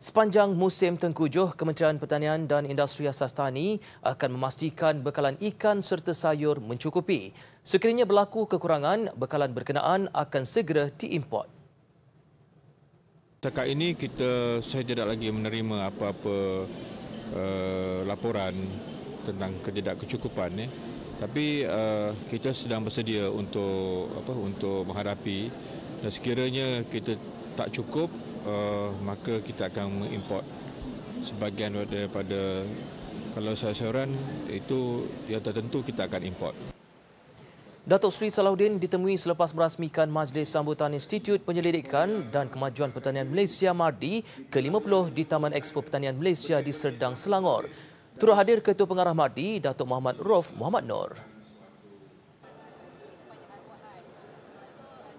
Sepanjang musim tengkujuh, Kementerian Pertanian dan Industri Asas Tani akan memastikan bekalan ikan serta sayur mencukupi. Sekiranya berlaku kekurangan, bekalan berkenaan akan segera diimport. Setakat ini kita saya tidak lagi menerima apa-apa uh, laporan tentang ketidak kecukupan eh. Tapi uh, kita sedang bersedia untuk apa untuk menghadapi dan sekiranya kita tak cukup uh, maka kita akan mengimport sebahagian daripada kalau sasaran itu ya tentu kita akan import. Datuk Sri Salahuddin ditemui selepas merasmikan Majlis Sambutan Institut Penyelidikan dan Kemajuan Pertanian Malaysia MARDI ke-50 di Taman Expo Pertanian Malaysia di Serdang Selangor. Turut hadir Ketua Pengarah MARDI, Datuk Muhammad Rof Muhammad Nor.